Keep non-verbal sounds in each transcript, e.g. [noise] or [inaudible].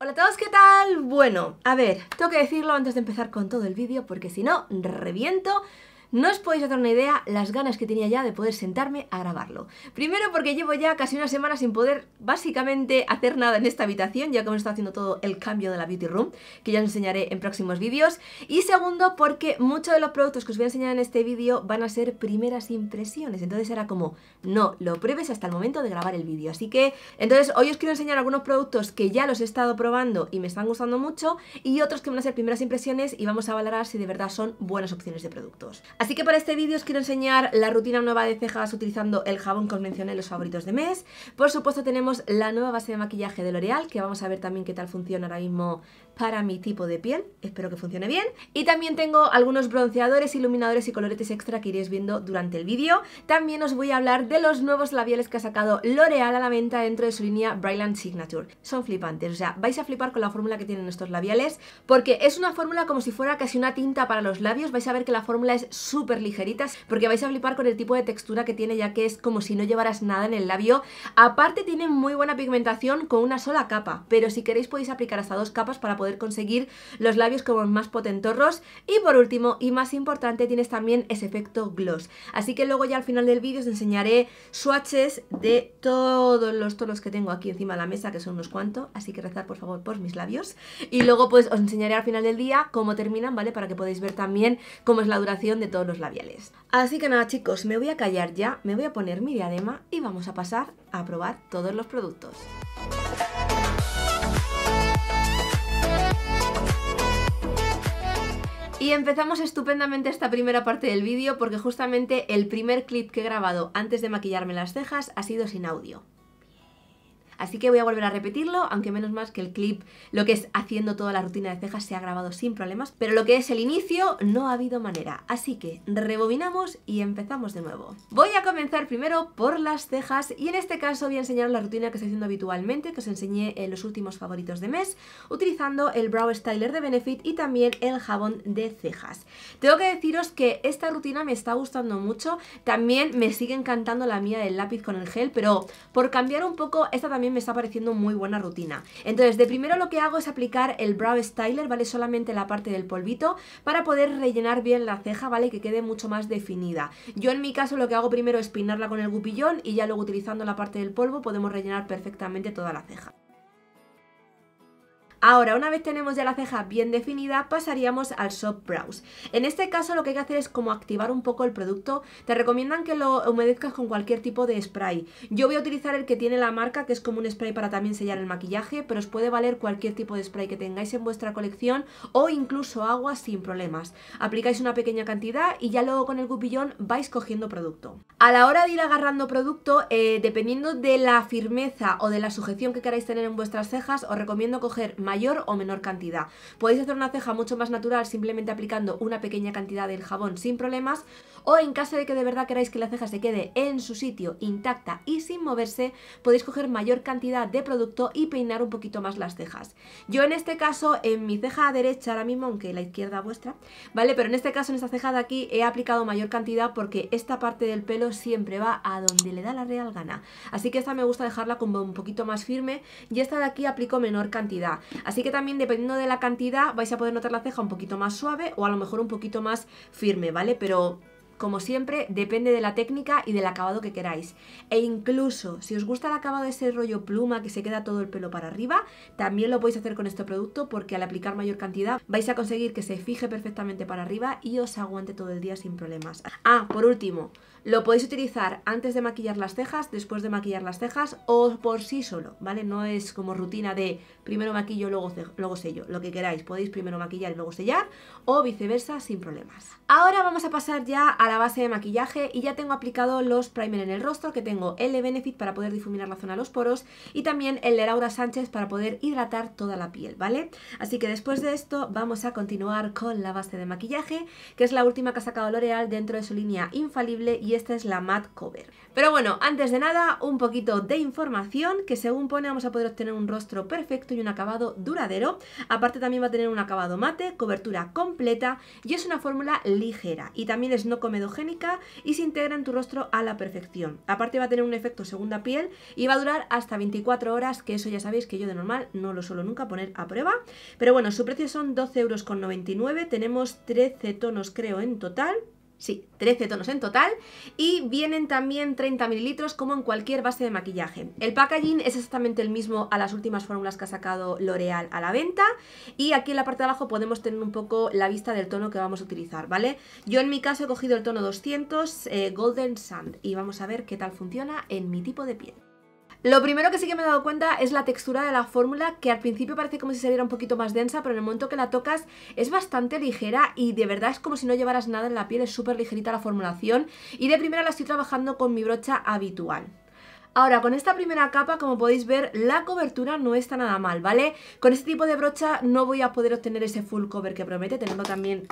Hola a todos, ¿qué tal? Bueno, a ver, tengo que decirlo antes de empezar con todo el vídeo porque si no, reviento. No os podéis hacer una idea las ganas que tenía ya de poder sentarme a grabarlo. Primero porque llevo ya casi una semana sin poder básicamente hacer nada en esta habitación, ya que hemos estado haciendo todo el cambio de la beauty room, que ya os enseñaré en próximos vídeos. Y segundo porque muchos de los productos que os voy a enseñar en este vídeo van a ser primeras impresiones. Entonces era como, no, lo pruebes hasta el momento de grabar el vídeo. Así que, entonces hoy os quiero enseñar algunos productos que ya los he estado probando y me están gustando mucho y otros que van a ser primeras impresiones y vamos a valorar si de verdad son buenas opciones de productos. Así que para este vídeo os quiero enseñar la rutina nueva de cejas utilizando el jabón que os mencioné, los favoritos de mes. Por supuesto tenemos la nueva base de maquillaje de L'Oreal, que vamos a ver también qué tal funciona ahora mismo para mi tipo de piel. Espero que funcione bien. Y también tengo algunos bronceadores, iluminadores y coloretes extra que iréis viendo durante el vídeo. También os voy a hablar de los nuevos labiales que ha sacado L'Oreal a la venta dentro de su línea Bryland Signature. Son flipantes, o sea, vais a flipar con la fórmula que tienen estos labiales porque es una fórmula como si fuera casi una tinta para los labios. Vais a ver que la fórmula es súper ligeritas, porque vais a flipar con el tipo de textura que tiene, ya que es como si no llevaras nada en el labio. Aparte tiene muy buena pigmentación con una sola capa, pero si queréis podéis aplicar hasta dos capas para poder conseguir los labios como más potentorros. Y por último, y más importante, tienes también ese efecto gloss. Así que luego ya al final del vídeo os enseñaré swatches de todos los tonos que tengo aquí encima de la mesa, que son unos cuantos, así que rezar por favor por mis labios. Y luego pues os enseñaré al final del día cómo terminan, ¿vale? Para que podáis ver también cómo es la duración de todo los labiales. Así que nada chicos, me voy a callar ya, me voy a poner mi diadema y vamos a pasar a probar todos los productos. Y empezamos estupendamente esta primera parte del vídeo porque justamente el primer clip que he grabado antes de maquillarme las cejas ha sido sin audio. Así que voy a volver a repetirlo, aunque menos más que el clip, lo que es haciendo toda la rutina de cejas, se ha grabado sin problemas. Pero lo que es el inicio, no ha habido manera. Así que rebobinamos y empezamos de nuevo. Voy a comenzar primero por las cejas y en este caso voy a enseñaros la rutina que estoy haciendo habitualmente, que os enseñé en los últimos favoritos de mes, utilizando el Brow Styler de Benefit y también el jabón de cejas. Tengo que deciros que esta rutina me está gustando mucho, también me sigue encantando la mía del lápiz con el gel, pero por cambiar un poco, esta también me está pareciendo muy buena rutina. Entonces, de primero lo que hago es aplicar el brow styler, ¿vale? Solamente la parte del polvito para poder rellenar bien la ceja, ¿vale? Que quede mucho más definida. Yo en mi caso lo que hago primero es pinarla con el gupillón y ya luego utilizando la parte del polvo podemos rellenar perfectamente toda la ceja. Ahora, una vez tenemos ya la ceja bien definida, pasaríamos al soft brows. En este caso lo que hay que hacer es como activar un poco el producto. Te recomiendan que lo humedezcas con cualquier tipo de spray. Yo voy a utilizar el que tiene la marca, que es como un spray para también sellar el maquillaje, pero os puede valer cualquier tipo de spray que tengáis en vuestra colección o incluso agua sin problemas. Aplicáis una pequeña cantidad y ya luego con el cupillón vais cogiendo producto. A la hora de ir agarrando producto, eh, dependiendo de la firmeza o de la sujeción que queráis tener en vuestras cejas, os recomiendo coger mayor o menor cantidad. Podéis hacer una ceja mucho más natural simplemente aplicando una pequeña cantidad del jabón sin problemas o en caso de que de verdad queráis que la ceja se quede en su sitio intacta y sin moverse, podéis coger mayor cantidad de producto y peinar un poquito más las cejas. Yo en este caso, en mi ceja derecha ahora mismo, aunque la izquierda vuestra, ¿vale? Pero en este caso, en esta ceja de aquí, he aplicado mayor cantidad porque esta parte del pelo siempre va a donde le da la real gana. Así que esta me gusta dejarla como un poquito más firme y esta de aquí aplico menor cantidad. Así que también dependiendo de la cantidad vais a poder notar la ceja un poquito más suave o a lo mejor un poquito más firme, ¿vale? Pero como siempre, depende de la técnica y del acabado que queráis. E incluso, si os gusta el acabado de ese rollo pluma que se queda todo el pelo para arriba, también lo podéis hacer con este producto porque al aplicar mayor cantidad vais a conseguir que se fije perfectamente para arriba y os aguante todo el día sin problemas. Ah, por último, lo podéis utilizar antes de maquillar las cejas, después de maquillar las cejas o por sí solo, ¿vale? No es como rutina de primero maquillo, luego, luego sello, lo que queráis. Podéis primero maquillar y luego sellar o viceversa sin problemas. Ahora vamos a pasar ya a la base de maquillaje y ya tengo aplicado los primer en el rostro, que tengo el de Benefit para poder difuminar la zona de los poros y también el de Laura Sánchez para poder hidratar toda la piel, ¿vale? Así que después de esto vamos a continuar con la base de maquillaje, que es la última que ha sacado L'Oreal dentro de su línea infalible y y esta es la matte cover. Pero bueno, antes de nada, un poquito de información, que según pone vamos a poder obtener un rostro perfecto y un acabado duradero. Aparte también va a tener un acabado mate, cobertura completa y es una fórmula ligera y también es no comedogénica y se integra en tu rostro a la perfección. Aparte va a tener un efecto segunda piel y va a durar hasta 24 horas, que eso ya sabéis que yo de normal no lo suelo nunca poner a prueba. Pero bueno, su precio son 12,99 euros, tenemos 13 tonos creo en total. Sí, 13 tonos en total y vienen también 30 mililitros como en cualquier base de maquillaje. El packaging es exactamente el mismo a las últimas fórmulas que ha sacado L'Oreal a la venta y aquí en la parte de abajo podemos tener un poco la vista del tono que vamos a utilizar, ¿vale? Yo en mi caso he cogido el tono 200 eh, Golden Sand y vamos a ver qué tal funciona en mi tipo de piel. Lo primero que sí que me he dado cuenta es la textura de la fórmula, que al principio parece como si saliera un poquito más densa, pero en el momento que la tocas es bastante ligera y de verdad es como si no llevaras nada en la piel, es súper ligerita la formulación y de primera la estoy trabajando con mi brocha habitual. Ahora, con esta primera capa, como podéis ver, la cobertura no está nada mal, ¿vale? Con este tipo de brocha no voy a poder obtener ese full cover que promete, teniendo también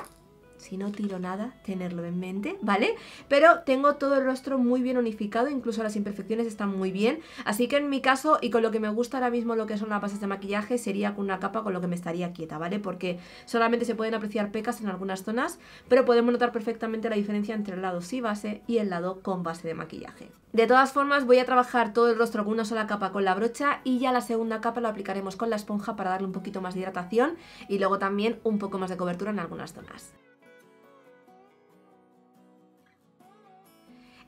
si no tiro nada, tenerlo en mente, ¿vale? Pero tengo todo el rostro muy bien unificado, incluso las imperfecciones están muy bien, así que en mi caso y con lo que me gusta ahora mismo lo que son las bases de maquillaje sería con una capa con lo que me estaría quieta, ¿vale? Porque solamente se pueden apreciar pecas en algunas zonas, pero podemos notar perfectamente la diferencia entre el lado sin base y el lado con base de maquillaje. De todas formas voy a trabajar todo el rostro con una sola capa con la brocha y ya la segunda capa lo aplicaremos con la esponja para darle un poquito más de hidratación y luego también un poco más de cobertura en algunas zonas.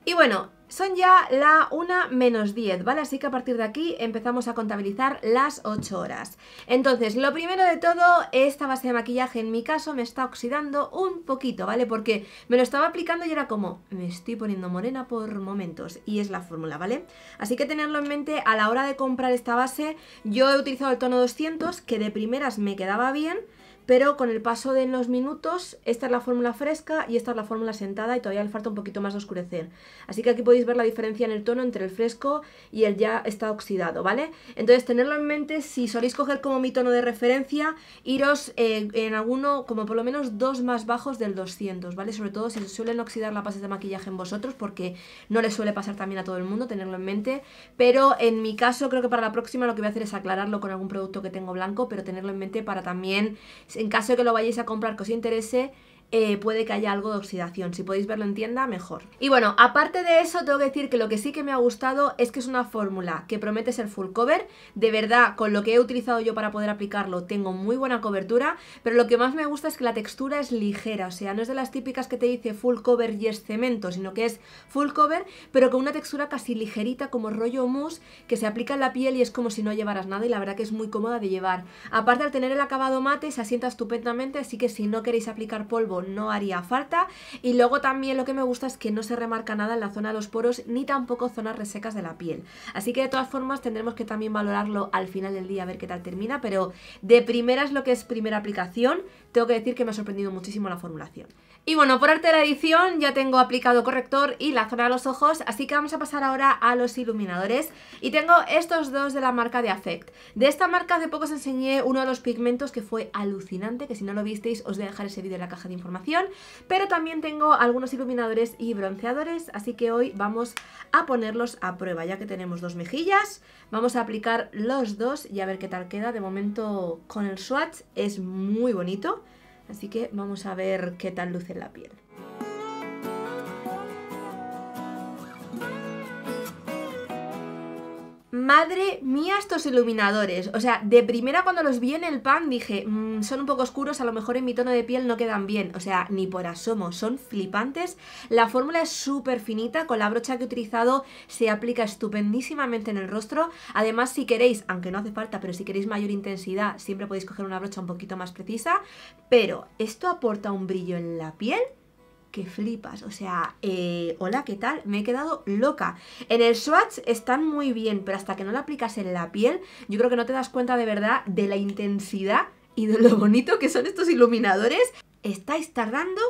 Y bueno, son ya la 1 menos 10, ¿vale? Así que a partir de aquí empezamos a contabilizar las 8 horas. Entonces, lo primero de todo, esta base de maquillaje en mi caso me está oxidando un poquito, ¿vale? Porque me lo estaba aplicando y era como, me estoy poniendo morena por momentos y es la fórmula, ¿vale? Así que tenerlo en mente a la hora de comprar esta base, yo he utilizado el tono 200 que de primeras me quedaba bien, pero con el paso de los minutos, esta es la fórmula fresca y esta es la fórmula sentada y todavía le falta un poquito más de oscurecer. Así que aquí podéis ver la diferencia en el tono entre el fresco y el ya está oxidado, ¿vale? Entonces, tenerlo en mente, si soléis coger como mi tono de referencia, iros eh, en alguno, como por lo menos dos más bajos del 200, ¿vale? Sobre todo si suelen oxidar las base de maquillaje en vosotros, porque no le suele pasar también a todo el mundo, tenerlo en mente. Pero en mi caso, creo que para la próxima lo que voy a hacer es aclararlo con algún producto que tengo blanco, pero tenerlo en mente para también en caso de que lo vayáis a comprar, que os interese, eh, puede que haya algo de oxidación. Si podéis verlo en tienda, mejor. Y bueno, aparte de eso, tengo que decir que lo que sí que me ha gustado es que es una fórmula que promete ser full cover. De verdad, con lo que he utilizado yo para poder aplicarlo, tengo muy buena cobertura, pero lo que más me gusta es que la textura es ligera, o sea, no es de las típicas que te dice full cover y es cemento, sino que es full cover, pero con una textura casi ligerita, como rollo mousse, que se aplica en la piel y es como si no llevaras nada y la verdad que es muy cómoda de llevar. Aparte, al tener el acabado mate, se asienta estupendamente, así que si no queréis aplicar polvo no haría falta. Y luego también lo que me gusta es que no se remarca nada en la zona de los poros ni tampoco zonas resecas de la piel. Así que de todas formas tendremos que también valorarlo al final del día a ver qué tal termina, pero de primera es lo que es primera aplicación, tengo que decir que me ha sorprendido muchísimo la formulación. Y bueno, por arte de la edición ya tengo aplicado corrector y la zona de los ojos, así que vamos a pasar ahora a los iluminadores. Y tengo estos dos de la marca de Affect. De esta marca hace poco os enseñé uno de los pigmentos que fue alucinante, que si no lo visteis os voy a dejar ese vídeo en la caja de información. Pero también tengo algunos iluminadores y bronceadores, así que hoy vamos a ponerlos a prueba. Ya que tenemos dos mejillas, vamos a aplicar los dos y a ver qué tal queda. De momento con el swatch es muy bonito. Así que vamos a ver qué tal luce la piel. Madre mía, estos iluminadores. O sea, de primera cuando los vi en el pan dije, mm, son un poco oscuros, a lo mejor en mi tono de piel no quedan bien. O sea, ni por asomo, son flipantes. La fórmula es súper finita, con la brocha que he utilizado se aplica estupendísimamente en el rostro. Además, si queréis, aunque no hace falta, pero si queréis mayor intensidad, siempre podéis coger una brocha un poquito más precisa. Pero esto aporta un brillo en la piel que flipas. O sea, eh, hola, ¿qué tal? Me he quedado loca. En el swatch están muy bien, pero hasta que no la aplicas en la piel, yo creo que no te das cuenta de verdad de la intensidad y de lo bonito que son estos iluminadores. Estáis tardando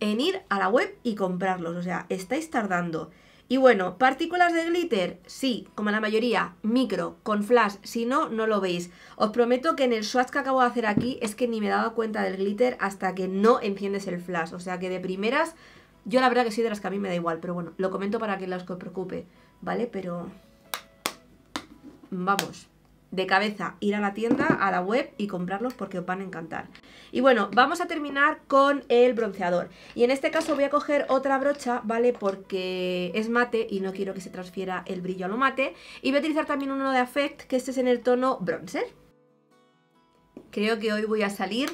en ir a la web y comprarlos. O sea, estáis tardando. Y bueno, partículas de glitter, sí, como la mayoría, micro, con flash, si no, no lo veis. Os prometo que en el swatch que acabo de hacer aquí es que ni me he dado cuenta del glitter hasta que no enciendes el flash, o sea que de primeras, yo la verdad que sí de las que a mí me da igual, pero bueno, lo comento para que no os preocupe, ¿vale? Pero... Vamos de cabeza ir a la tienda, a la web y comprarlos porque os van a encantar. Y bueno, vamos a terminar con el bronceador. Y en este caso voy a coger otra brocha, ¿vale? Porque es mate y no quiero que se transfiera el brillo a lo mate. Y voy a utilizar también uno de Affect, que este es en el tono bronzer. Creo que hoy voy a salir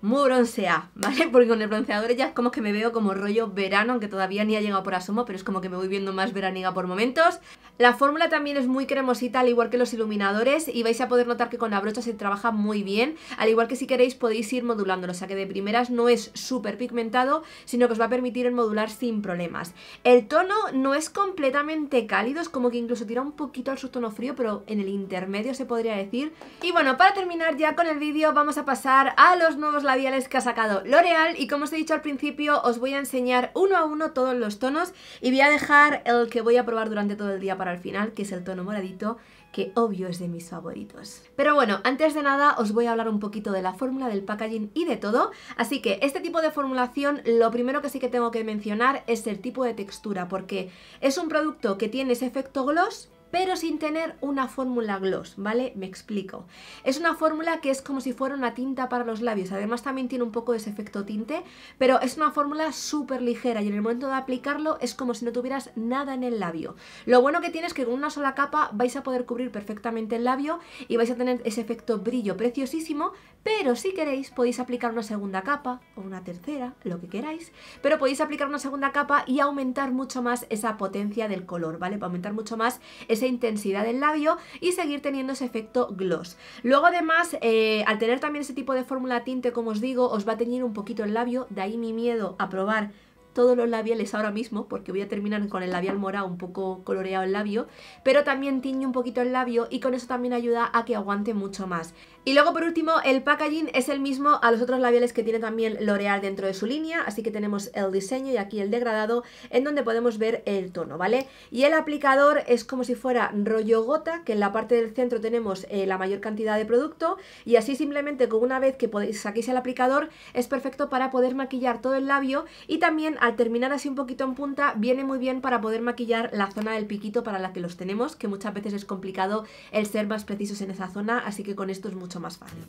muy broncea, ¿vale? [laughs] Porque con el bronceador ya es como que me veo como rollo verano, aunque todavía ni ha llegado por asomo, pero es como que me voy viendo más veraniga por momentos. La fórmula también es muy cremosita, al igual que los iluminadores, y vais a poder notar que con la brocha se trabaja muy bien, al igual que si queréis podéis ir modulándolo, o sea que de primeras no es súper pigmentado, sino que os va a permitir el modular sin problemas. El tono no es completamente cálido, es como que incluso tira un poquito al subtono frío, pero en el intermedio se podría decir. Y bueno, para terminar ya con el vídeo vamos a pasar a los nuevos labiales que ha sacado L'Oreal y como os he dicho al principio os voy a enseñar uno a uno todos los tonos y voy a dejar el que voy a probar durante todo el día para el final, que es el tono moradito que obvio es de mis favoritos. Pero bueno, antes de nada os voy a hablar un poquito de la fórmula, del packaging y de todo, así que este tipo de formulación lo primero que sí que tengo que mencionar es el tipo de textura, porque es un producto que tiene ese efecto gloss, pero sin tener una fórmula gloss, ¿vale? Me explico. Es una fórmula que es como si fuera una tinta para los labios, además también tiene un poco de ese efecto tinte, pero es una fórmula súper ligera y en el momento de aplicarlo es como si no tuvieras nada en el labio. Lo bueno que tiene es que con una sola capa vais a poder cubrir perfectamente el labio y vais a tener ese efecto brillo preciosísimo, pero si queréis podéis aplicar una segunda capa o una tercera, lo que queráis, pero podéis aplicar una segunda capa y aumentar mucho más esa potencia del color, ¿vale? Para aumentar mucho más esa intensidad del labio y seguir teniendo ese efecto gloss. Luego además, eh, al tener también ese tipo de fórmula tinte, como os digo, os va a teñir un poquito el labio, de ahí mi miedo a probar todos los labiales ahora mismo, porque voy a terminar con el labial morado, un poco coloreado el labio, pero también tiñe un poquito el labio y con eso también ayuda a que aguante mucho más. Y luego por último, el packaging es el mismo a los otros labiales que tiene también L'Oreal dentro de su línea, así que tenemos el diseño y aquí el degradado en donde podemos ver el tono, ¿vale? Y el aplicador es como si fuera rollo gota, que en la parte del centro tenemos eh, la mayor cantidad de producto y así simplemente con una vez que podéis saquéis el aplicador es perfecto para poder maquillar todo el labio y también al terminar así un poquito en punta, viene muy bien para poder maquillar la zona del piquito para la que los tenemos, que muchas veces es complicado el ser más precisos en esa zona, así que con esto es mucho más fácil.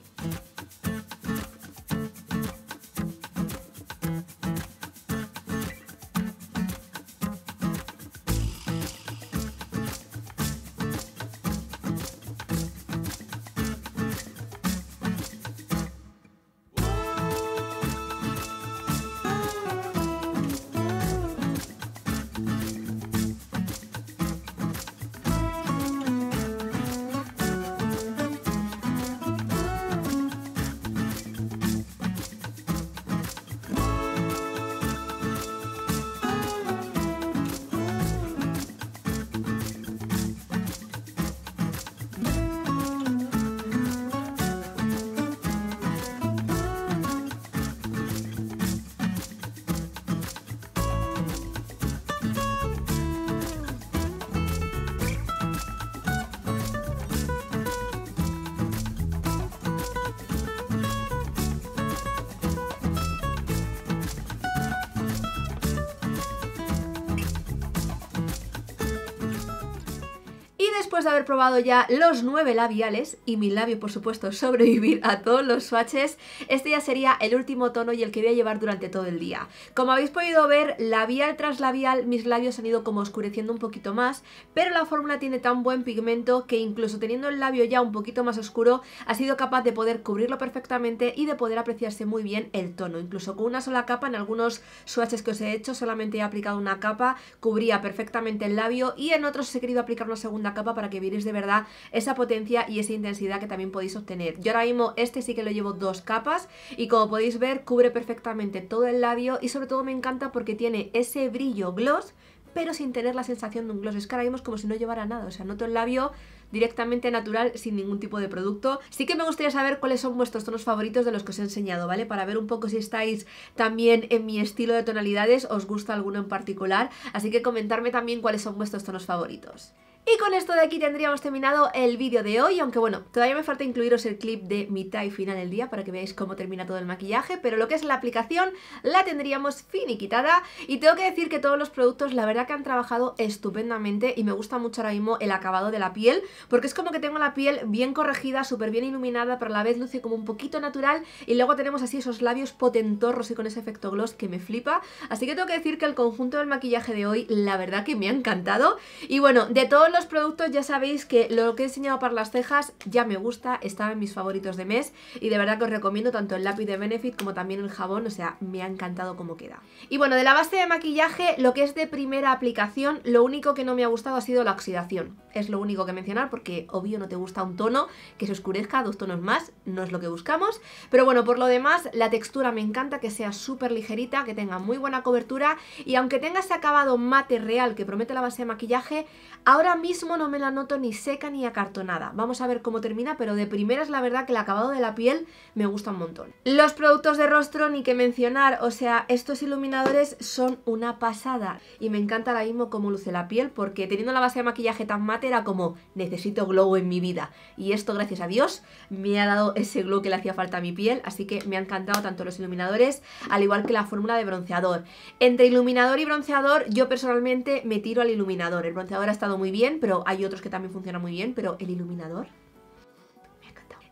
de haber probado ya los nueve labiales y mi labio por supuesto [laughs] sobrevivir a todos los swatches, este ya sería el último tono y el que voy a llevar durante todo el día. Como habéis podido ver, labial tras labial mis labios han ido como oscureciendo un poquito más, pero la fórmula tiene tan buen pigmento que incluso teniendo el labio ya un poquito más oscuro, ha sido capaz de poder cubrirlo perfectamente y de poder apreciarse muy bien el tono. Incluso con una sola capa, en algunos swatches que os he hecho solamente he aplicado una capa, cubría perfectamente el labio y en otros he querido aplicar una segunda capa para que vierais de verdad esa potencia y esa intensidad que también podéis obtener. Yo ahora mismo este sí que lo llevo dos capas y como podéis ver cubre perfectamente todo el labio y sobre todo me encanta porque tiene ese brillo gloss pero sin tener la sensación de un gloss. Es que ahora mismo es como si no llevara nada, o sea, noto el labio directamente natural sin ningún tipo de producto. Sí que me gustaría saber cuáles son vuestros tonos favoritos de los que os he enseñado, ¿vale? Para ver un poco si estáis también en mi estilo de tonalidades, os gusta alguno en particular, así que comentarme también cuáles son vuestros tonos favoritos. Y con esto de aquí tendríamos terminado el vídeo de hoy, aunque bueno, todavía me falta incluiros el clip de mitad y final del día para que veáis cómo termina todo el maquillaje, pero lo que es la aplicación la tendríamos finiquitada y tengo que decir que todos los productos la verdad que han trabajado estupendamente y me gusta mucho ahora mismo el acabado de la piel, porque es como que tengo la piel bien corregida, súper bien iluminada, pero a la vez luce como un poquito natural y luego tenemos así esos labios potentorros y con ese efecto gloss que me flipa, así que tengo que decir que el conjunto del maquillaje de hoy la verdad que me ha encantado y bueno, de todos los productos ya sabéis que lo que he enseñado para las cejas ya me gusta, estaba en mis favoritos de mes y de verdad que os recomiendo tanto el lápiz de Benefit como también el jabón, o sea, me ha encantado cómo queda. Y bueno, de la base de maquillaje, lo que es de primera aplicación, lo único que no me ha gustado ha sido la oxidación. Es lo único que mencionar porque obvio no te gusta un tono que se oscurezca, dos tonos más, no es lo que buscamos. Pero bueno, por lo demás, la textura me encanta, que sea súper ligerita, que tenga muy buena cobertura y aunque tenga ese acabado mate real que promete la base de maquillaje, ahora mismo no me la noto ni seca ni acartonada. Vamos a ver cómo termina, pero de primera es la verdad que el acabado de la piel me gusta un montón. Los productos de rostro ni que mencionar, o sea, estos iluminadores son una pasada y me encanta ahora mismo cómo luce la piel porque teniendo la base de maquillaje tan mate era como necesito glow en mi vida y esto gracias a Dios me ha dado ese glow que le hacía falta a mi piel, así que me ha encantado tanto los iluminadores al igual que la fórmula de bronceador. Entre iluminador y bronceador yo personalmente me tiro al iluminador, el bronceador ha estado muy bien pero hay otros que también funcionan muy bien, pero el iluminador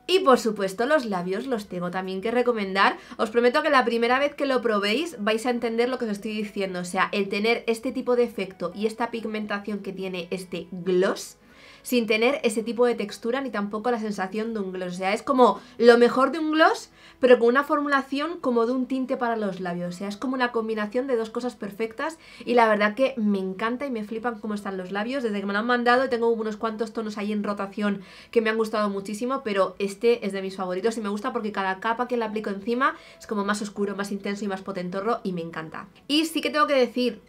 y por supuesto los labios los tengo también que recomendar. Os prometo que la primera vez que lo probéis vais a entender lo que os estoy diciendo. O sea, el tener este tipo de efecto y esta pigmentación que tiene este gloss sin tener ese tipo de textura ni tampoco la sensación de un gloss. O sea, es como lo mejor de un gloss, pero con una formulación como de un tinte para los labios. O sea, es como una combinación de dos cosas perfectas y la verdad que me encanta y me flipan cómo están los labios. Desde que me lo han mandado tengo unos cuantos tonos ahí en rotación que me han gustado muchísimo, pero este es de mis favoritos y me gusta porque cada capa que le aplico encima es como más oscuro, más intenso y más potentorro y me encanta. Y sí que tengo que decir,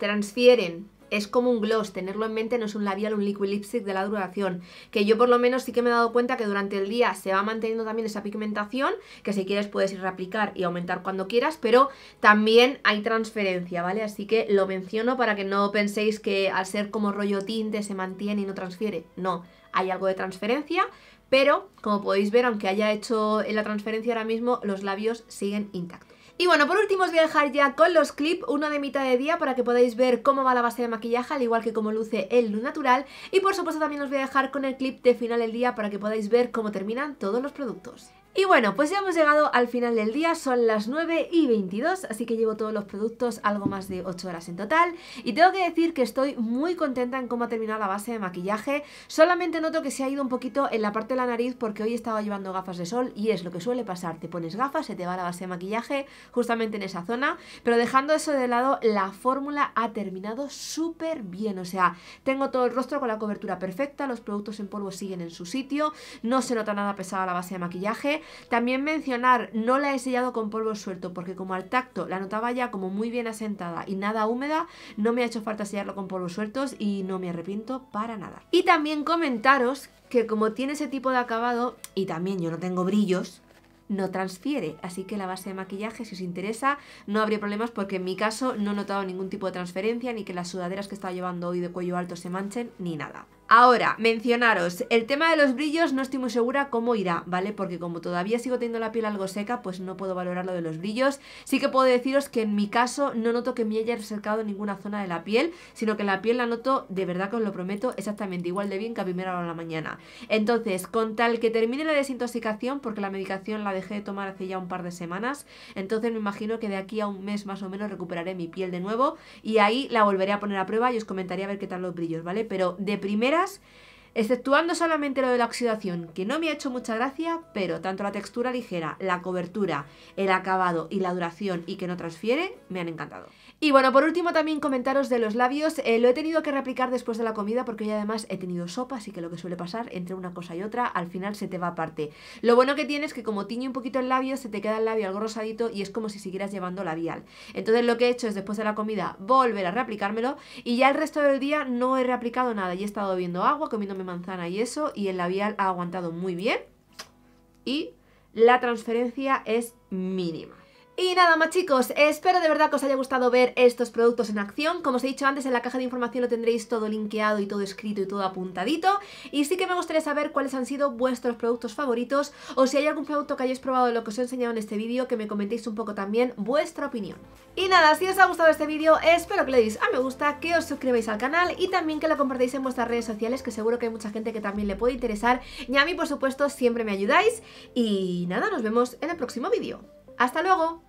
transfieren es como un gloss, tenerlo en mente no es un labial, un liquid lipstick de la duración, que yo por lo menos sí que me he dado cuenta que durante el día se va manteniendo también esa pigmentación, que si quieres puedes ir a aplicar y aumentar cuando quieras, pero también hay transferencia, ¿vale? Así que lo menciono para que no penséis que al ser como rollo tinte se mantiene y no transfiere, no, hay algo de transferencia, pero como podéis ver, aunque haya hecho la transferencia ahora mismo, los labios siguen intactos. Y bueno, por último os voy a dejar ya con los clips, uno de mitad de día para que podáis ver cómo va la base de maquillaje, al igual que cómo luce el luz natural. Y por supuesto también os voy a dejar con el clip de final del día para que podáis ver cómo terminan todos los productos. Y bueno, pues ya hemos llegado al final del día, son las 9 y 22, así que llevo todos los productos algo más de 8 horas en total. Y tengo que decir que estoy muy contenta en cómo ha terminado la base de maquillaje, solamente noto que se ha ido un poquito en la parte de la nariz porque hoy estaba llevando gafas de sol y es lo que suele pasar, te pones gafas, se te va la base de maquillaje justamente en esa zona, pero dejando eso de lado, la fórmula ha terminado súper bien, o sea, tengo todo el rostro con la cobertura perfecta, los productos en polvo siguen en su sitio, no se nota nada pesada la base de maquillaje, también mencionar, no la he sellado con polvo suelto, porque como al tacto la notaba ya como muy bien asentada y nada húmeda, no me ha hecho falta sellarlo con polvos sueltos y no me arrepiento para nada. Y también comentaros que como tiene ese tipo de acabado, y también yo no tengo brillos, no transfiere, así que la base de maquillaje si os interesa no habría problemas porque en mi caso no he notado ningún tipo de transferencia ni que las sudaderas que estaba llevando hoy de cuello alto se manchen ni nada. Ahora, mencionaros, el tema de los brillos no estoy muy segura cómo irá, ¿vale? Porque como todavía sigo teniendo la piel algo seca, pues no puedo valorar lo de los brillos. Sí que puedo deciros que en mi caso no noto que me haya resercado ninguna zona de la piel, sino que la piel la noto, de verdad que os lo prometo, exactamente igual de bien que a primera hora de la mañana. Entonces, con tal que termine la desintoxicación, porque la medicación la dejé de tomar hace ya un par de semanas, entonces me imagino que de aquí a un mes más o menos recuperaré mi piel de nuevo y ahí la volveré a poner a prueba y os comentaré a ver qué tal los brillos, ¿vale? Pero de primera Gracias. Exceptuando solamente lo de la oxidación, que no me ha hecho mucha gracia, pero tanto la textura ligera, la cobertura, el acabado y la duración y que no transfiere, me han encantado. Y bueno, por último también comentaros de los labios, eh, lo he tenido que replicar después de la comida porque ya además he tenido sopa, así que lo que suele pasar entre una cosa y otra, al final se te va aparte. Lo bueno que tiene es que como tiñe un poquito el labio, se te queda el labio algo rosadito y es como si siguieras llevando labial. Entonces lo que he hecho es después de la comida volver a reaplicármelo y ya el resto del día no he reaplicado nada y he estado bebiendo agua, comiéndome manzana y eso, y el labial ha aguantado muy bien. Y la transferencia es mínima. Y nada más chicos, espero de verdad que os haya gustado ver estos productos en acción. Como os he dicho antes, en la caja de información lo tendréis todo linkeado y todo escrito y todo apuntadito. Y sí que me gustaría saber cuáles han sido vuestros productos favoritos o si hay algún producto que hayáis probado de lo que os he enseñado en este vídeo, que me comentéis un poco también vuestra opinión. Y nada, si os ha gustado este vídeo, espero que le deis a me gusta, que os suscribáis al canal y también que lo compartáis en vuestras redes sociales, que seguro que hay mucha gente que también le puede interesar. Y a mí, por supuesto, siempre me ayudáis. Y nada, nos vemos en el próximo vídeo. ¡Hasta luego!